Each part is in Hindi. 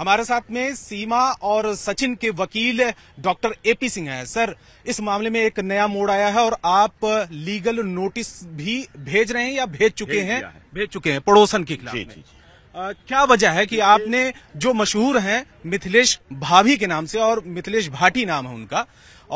हमारे साथ में सीमा और सचिन के वकील डॉक्टर एपी सिंह हैं सर इस मामले में एक नया मोड़ आया है और आप लीगल नोटिस भी भेज रहे हैं या भेज चुके हैं है। भेज चुके हैं पड़ोसन के खिलाफ जी, जी, जी। आ, क्या वजह है कि आपने जो मशहूर हैं मिथिलेश भाभी के नाम से और मिथिलेश भाटी नाम है उनका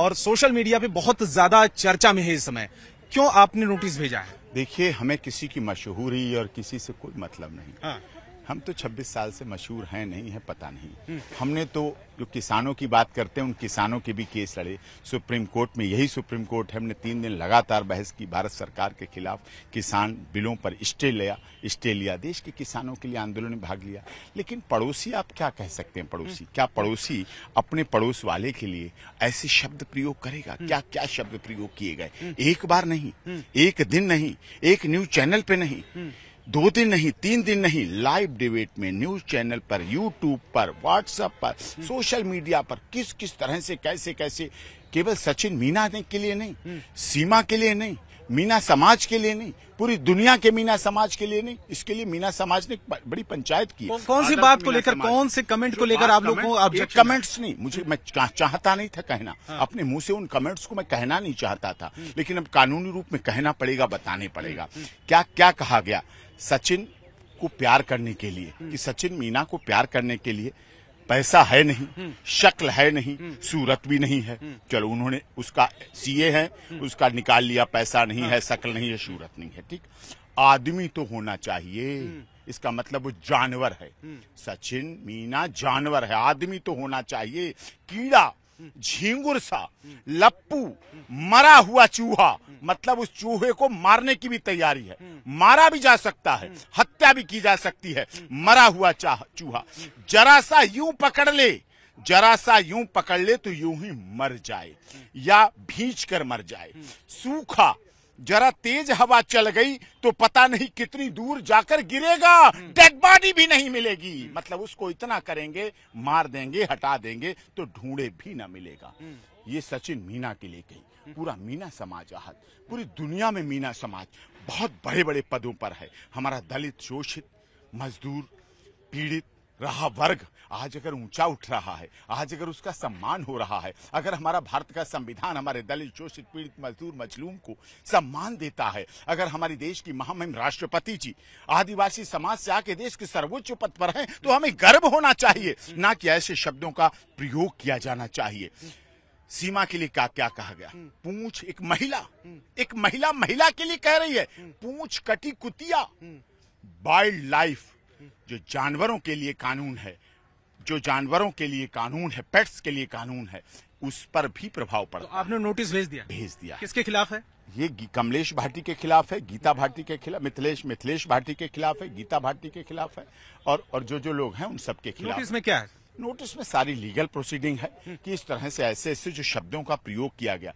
और सोशल मीडिया पे बहुत ज्यादा चर्चा में है इस समय क्यों आपने नोटिस भेजा है देखिए हमें किसी की मशहूरी और किसी से कोई मतलब नहीं हाँ। हम तो 26 साल से मशहूर हैं नहीं है पता नहीं हम्म। हमने तो जो किसानों की बात करते हैं उन किसानों के भी केस लड़े सुप्रीम कोर्ट में यही सुप्रीम कोर्ट है हमने तीन दिन लगातार बहस की भारत सरकार के खिलाफ किसान बिलों पर स्टे लिया स्टे लिया देश के किसानों के लिए आंदोलन में भाग लिया लेकिन पड़ोसी आप क्या कह सकते हैं पड़ोसी हम्म। क्या पड़ोसी अपने पड़ोस वाले के लिए ऐसे शब्द प्रयोग करेगा हम्म। क्या क्या शब्द प्रयोग किए गए एक बार नहीं एक दिन नहीं एक न्यूज चैनल पे नहीं दो दिन नहीं तीन दिन नहीं लाइव डिबेट में न्यूज चैनल पर यूट्यूब पर व्हाट्सएप पर सोशल मीडिया पर किस किस तरह से कैसे कैसे केवल सचिन मीना के लिए नहीं हम्म। सीमा के लिए नहीं मीना समाज के लिए नहीं पूरी दुनिया के मीना समाज के लिए नहीं इसके लिए मीना समाज ने बड़ी पंचायत की कौन, कौन सी बात को लेकर कौन से कमेंट को लेकर आप लोग को कमेंट्स नहीं मुझे हम्म। मैं चाहता नहीं था कहना हाँ। अपने मुंह से उन कमेंट्स को मैं कहना नहीं चाहता था हम्म। लेकिन अब कानूनी रूप में कहना पड़ेगा बताने पड़ेगा क्या क्या कहा गया सचिन को प्यार करने के लिए हम्म। कि सचिन मीना को प्यार करने के लिए पैसा है नहीं हम्म। शक्ल है नहीं हम्म। सूरत भी नहीं है चलो उन्होंने उसका सीए है उसका निकाल लिया पैसा नहीं है हाँ। शक्ल नहीं है सूरत नहीं है ठीक आदमी तो होना चाहिए इसका मतलब वो जानवर है सचिन मीना जानवर है आदमी तो होना चाहिए कीड़ा झिंगुरसा लप्पू मरा हुआ चूहा मतलब उस चूहे को मारने की भी तैयारी है मारा भी जा सकता है हत्या भी की जा सकती है मरा हुआ चूहा जरा सा यूं पकड़ ले जरा सा यूं पकड़ ले तो यूं ही मर जाए या भींच कर मर जाए सूखा जरा तेज हवा चल गई तो पता नहीं कितनी दूर जाकर गिरेगा डेड बॉडी भी नहीं मिलेगी मतलब उसको इतना करेंगे मार देंगे हटा देंगे तो ढूंढे भी ना मिलेगा ये सचिन मीना के लिए कही पूरा मीना समाज आहत पूरी दुनिया में मीना समाज बहुत बड़े बड़े पदों पर है हमारा दलित शोषित मजदूर पीड़ित रहा वर्ग आज अगर ऊंचा उठ रहा है आज अगर उसका सम्मान हो रहा है अगर हमारा भारत का संविधान हमारे दलित शोषित पीड़ित मजदूर मजलूम को सम्मान देता है अगर हमारे देश की महामहिम राष्ट्रपति जी आदिवासी समाज से आके देश के सर्वोच्च पद पर हैं तो हमें गर्व होना चाहिए ना कि ऐसे शब्दों का प्रयोग किया जाना चाहिए सीमा के लिए क्या क्या कहा गया पूछ एक महिला एक महिला महिला के लिए कह रही है पूछ कटी कुतिया वाइल्ड लाइफ जो जानवरों के लिए कानून है जो जानवरों के लिए कानून है पेट्स के लिए कानून है उस पर भी प्रभाव पड़ा तो आपने नोटिस भेज दिया भेज दिया किसके खिलाफ है ये कमलेश भाटी के खिलाफ है गीता भाटी के खिलाफ मिथिलेश मिथिलेश भाटी के खिलाफ है गीता भाटी के खिलाफ है और और जो जो लोग हैं उन सबके खिलाफ इसमें क्या है नोटिस में सारी लीगल प्रोसीडिंग है कि इस तरह से ऐसे ऐसे जो शब्दों का प्रयोग किया गया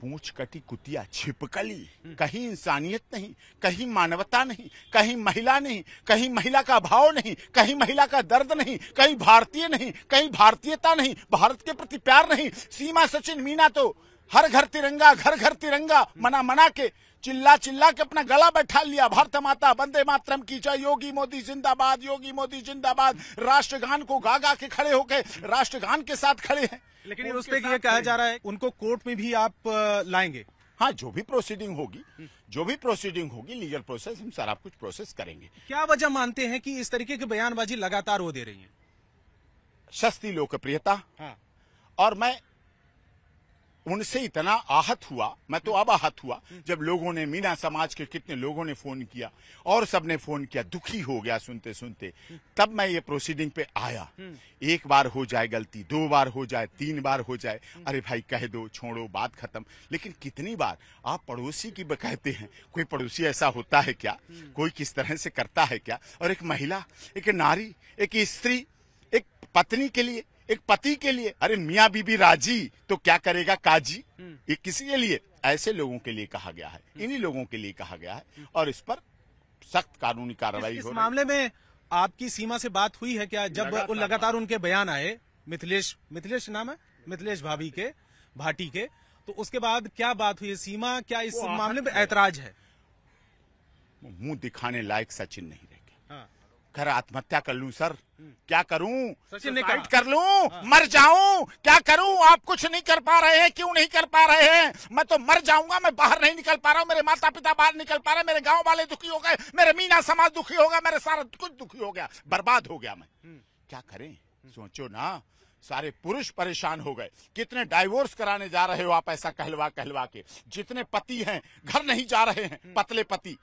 पूछ कटी कुतिया छिपकली कहीं इंसानियत नहीं कहीं मानवता नहीं कहीं महिला नहीं कहीं महिला का भाव नहीं कहीं महिला का दर्द नहीं कहीं भारतीय नहीं कहीं भारतीयता नहीं भारत के प्रति प्यार नहीं सीमा सचिन मीना तो हर घर तिरंगा घर घर तिरंगा मना मना के चिल्ला चिल्ला के अपना गला बैठा लिया भारत माता बंदे मातरम की जय योगी मोदी जिंदाबाद योगी मोदी जिंदाबाद राष्ट्रगान को गा गा के खड़े होके राष्ट्रगान के साथ खड़े हैं लेकिन उस पर यह कहा जा रहा है उनको कोर्ट में भी आप लाएंगे हाँ जो भी प्रोसीडिंग होगी हम्म। जो भी प्रोसीडिंग होगी लीगल प्रोसेस हम सारा कुछ प्रोसेस करेंगे क्या वजह मानते हैं कि इस तरीके की बयानबाजी लगातार वो दे रही है सस्ती लोकप्रियता हाँ। और मैं उनसे इतना आहत हुआ मैं तो अब आहत हुआ जब लोगों ने मीना समाज के कितने लोगों ने फोन किया और सबने फोन किया दुखी हो गया सुनते सुनते तब मैं ये प्रोसीडिंग पे आया एक बार हो जाए गलती दो बार हो जाए तीन बार हो जाए अरे भाई कह दो छोड़ो बात खत्म लेकिन कितनी बार आप पड़ोसी की कहते हैं कोई पड़ोसी ऐसा होता है क्या कोई किस तरह से करता है क्या और एक महिला एक नारी एक स्त्री एक पत्नी के लिए एक पति के लिए अरे मियाँ बीबी राजी तो क्या करेगा काजी हम्म। ये किसी के लिए ऐसे लोगों के लिए कहा गया है हम्म। इन्हीं लोगों के लिए कहा गया है और इस पर सख्त कानूनी कार्रवाई हो इस मामले में आपकी सीमा से बात हुई है क्या जब लगातार, उनके बयान आए मिथिलेश मिथिलेश नाम है मिथिलेश भाभी के भाटी के तो उसके बाद क्या बात हुई सीमा क्या इस मामले में ऐतराज है मुंह दिखाने लायक सचिन नहीं रहे कर आत्महत्या कर लूं सर हम्म। क्या करूं सुसाइड कर लूं हाँ। मर जाऊं क्या करूं आप कुछ नहीं कर पा रहे हैं क्यों नहीं कर पा रहे हैं मैं तो मर जाऊंगा मैं बाहर नहीं निकल पा रहा हूं मेरे माता पिता बाहर निकल पा रहे मेरे गांव वाले दुखी हो गए मेरे मीना समाज दुखी हो गया मेरे सारा कुछ दुखी हो गया बर्बाद हो गया मैं हम्म। क्या करें हम्म। सोचो ना सारे पुरुष परेशान हो गए कितने डाइवोर्स कराने जा रहे हो आप ऐसा कहलवा कहलवा के जितने पति हैं घर नहीं जा रहे हैं पतले पति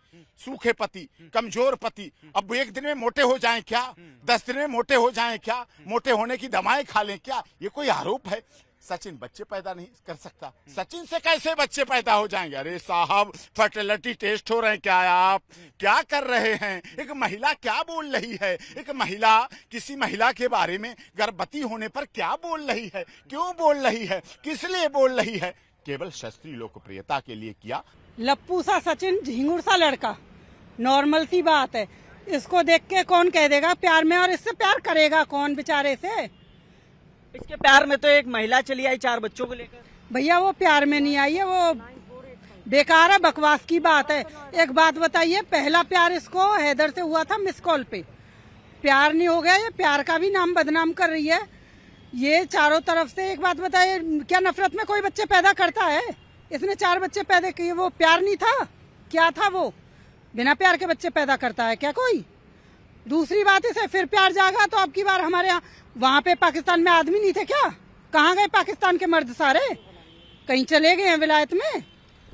सूखे पति कमजोर पति अब एक दिन में मोटे हो जाएं क्या दस दिन में मोटे हो जाएं क्या मोटे होने की दवाएं खा लें क्या ये कोई आरोप है सचिन बच्चे पैदा नहीं कर सकता सचिन से कैसे बच्चे पैदा हो जाएंगे अरे साहब फर्टिलिटी टेस्ट हो रहे हैं क्या आप क्या कर रहे हैं एक महिला क्या बोल रही है एक महिला किसी महिला के बारे में गर्भवती होने पर क्या बोल रही है क्यों बोल रही है किस लिए बोल रही है केवल शस्त्री लोकप्रियता के लिए किया लप्पू सा सचिन झिंगुर सा लड़का नॉर्मल सी बात है इसको देख के कौन कह देगा प्यार में और इससे प्यार करेगा कौन बेचारे से इसके प्यार में तो एक महिला चली आई चार बच्चों को लेकर भैया वो प्यार में नहीं आई है वो बेकार है बकवास की बात है एक बात बताइए पहला प्यार इसको हैदर से हुआ था मिस कॉल पे प्यार नहीं हो गया ये प्यार का भी नाम बदनाम कर रही है ये चारों तरफ से एक बात बताइए क्या नफरत में कोई बच्चे पैदा करता है इसने चार बच्चे पैदा किए वो प्यार नहीं था क्या था वो बिना प्यार के बच्चे पैदा करता है क्या कोई दूसरी बात इसे फिर प्यार जाएगा तो अब की बार हमारे यहाँ वहाँ पे पाकिस्तान में आदमी नहीं थे क्या कहाँ गए पाकिस्तान के मर्द सारे कहीं चले गए हैं विलायत में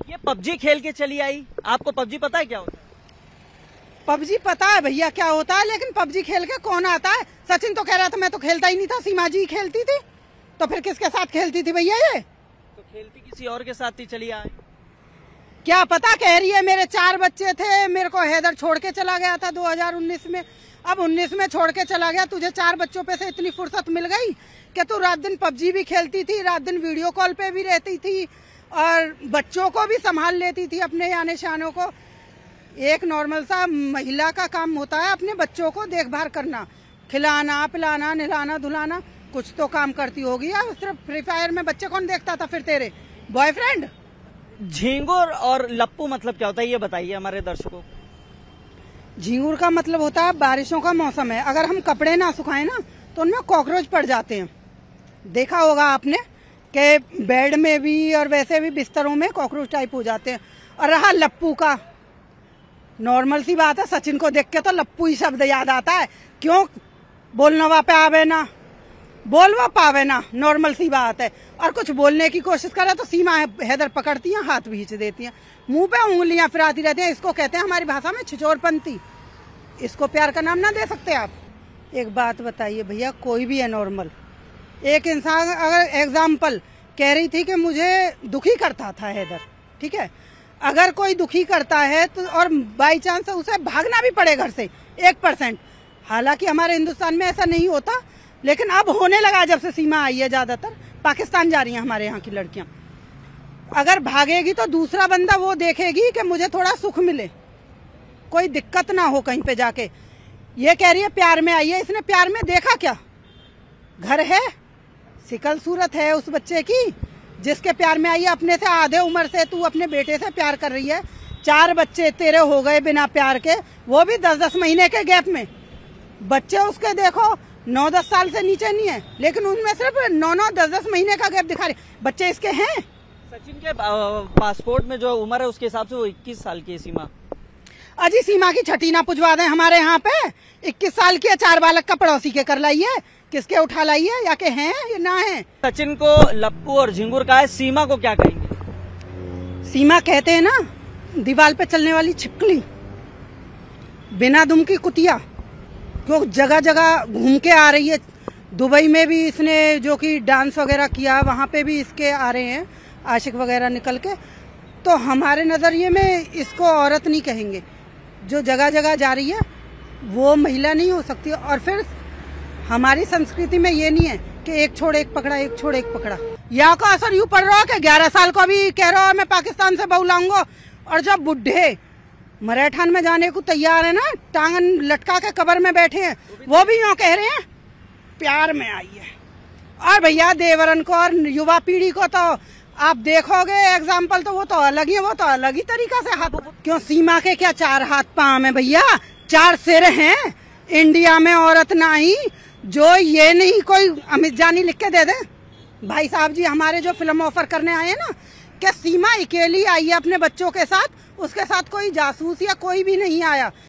ये पबजी खेल के चली आई आपको पबजी पता है क्या होता है पबजी पता है भैया क्या होता है लेकिन पबजी खेल के कौन आता है सचिन तो कह रहा था मैं तो खेलता ही नहीं था सीमा जी खेलती थी तो फिर किसके साथ खेलती थी भैया ये तो खेलती किसी और के साथ ही चली आई क्या पता कह रही है मेरे चार बच्चे थे मेरे को हैदर छोड़ के चला गया था 2019 में अब 19 में छोड़ के चला गया तुझे चार बच्चों पे से इतनी फुर्सत मिल गई कि तू रात दिन पबजी भी खेलती थी रात दिन वीडियो कॉल पे भी रहती थी और बच्चों को भी संभाल लेती थी अपने आने शानों को एक नॉर्मल सा महिला का काम होता है अपने बच्चों को देखभाल करना खिलाना पिलाना नहलाना धुलाना कुछ तो काम करती होगी या सिर्फ फ्री फायर में बच्चे कौन देखता था फिर तेरे बॉयफ्रेंड झींगुर और लप्पू मतलब क्या होता है ये बताइए हमारे दर्शकों को झींगुर का मतलब होता है बारिशों का मौसम है अगर हम कपड़े ना सुखाएं ना तो उनमें कॉकरोच पड़ जाते हैं देखा होगा आपने के बेड में भी और वैसे भी बिस्तरों में कॉकरोच टाइप हो जाते हैं और रहा लप्पू का नॉर्मल सी बात है सचिन को देख के तो लप्पू ही शब्द याद आता है क्यों वहां पे आवे ना बोलवा पावे ना नॉर्मल सी बात है और कुछ बोलने की कोशिश करे तो सीमा हैदर पकड़ती हैं हाथ भींच देती हैं मुंह पे उंगलियां फिराती रहती हैं इसको कहते हैं हमारी भाषा में छिचोरपंथी इसको प्यार का नाम ना दे सकते आप एक बात बताइए भैया कोई भी है नॉर्मल एक इंसान अगर एग्जाम्पल कह रही थी कि मुझे दुखी करता था हैदर ठीक है अगर कोई दुखी करता है तो और बाई चांस उसे भागना भी पड़े घर से एक परसेंट हालांकि हमारे हिंदुस्तान में ऐसा नहीं होता लेकिन अब होने लगा जब से सीमा आई है ज़्यादातर पाकिस्तान जा रही हैं हमारे यहाँ की लड़कियाँ अगर भागेगी तो दूसरा बंदा वो देखेगी कि मुझे थोड़ा सुख मिले कोई दिक्कत ना हो कहीं पे जाके ये कह रही है प्यार में आई है इसने प्यार में देखा क्या घर है सिकल सूरत है उस बच्चे की जिसके प्यार में आई है अपने से आधे उम्र से तू अपने बेटे से प्यार कर रही है चार बच्चे तेरे हो गए बिना प्यार के वो भी दस दस महीने के गैप में बच्चे उसके देखो नौ दस साल से नीचे नहीं है लेकिन उनमें सिर्फ नौ नौ दस दस महीने का गैप दिखा रहे बच्चे इसके हैं सचिन के पासपोर्ट में जो उम्र है उसके हिसाब से वो इक्कीस साल की सीमा अजी सीमा की छठी ना पुजवा दें हमारे यहाँ पे इक्कीस साल की चार बालक का पड़ोसी के कर लाइए किसके उठा लाइए या के हैं या ना है सचिन को लप्पू और झिंगुर का है सीमा को क्या कहेंगे सीमा कहते हैं ना दीवार पे चलने वाली छिपकली बिना दुम की कुतिया क्यों जगह जगह घूम के आ रही है दुबई में भी इसने जो कि डांस वगैरह किया वहाँ पे भी इसके आ रहे हैं आशिक वगैरह निकल के तो हमारे नज़रिए में इसको औरत नहीं कहेंगे जो जगह जगह जा रही है वो महिला नहीं हो सकती और फिर हमारी संस्कृति में ये नहीं है कि एक छोड़ एक पकड़ा एक छोड़ एक पकड़ा यहाँ का असर यूँ पड़ रहा हो कि ग्यारह साल को अभी कह रहा हो मैं पाकिस्तान से बहुलाऊंगा और जब बुढ़े मराठन में जाने को तैयार है ना टांगन लटका के कबर में बैठे हैं वो भी यूँ कह रहे हैं प्यार में आई है और भैया देवरन को और युवा पीढ़ी को तो आप देखोगे एग्जाम्पल तो वो तो अलग ही है वो तो अलग ही तरीका से हाथ क्यों सीमा के क्या चार हाथ पाँव है भैया चार सिर हैं इंडिया में औरत ना ही जो ये नहीं कोई अमित जानी लिख के दे दे भाई साहब जी हमारे जो फिल्म ऑफर करने आए हैं ना कि सीमा अकेली आई है अपने बच्चों के साथ उसके साथ कोई जासूस या कोई भी नहीं आया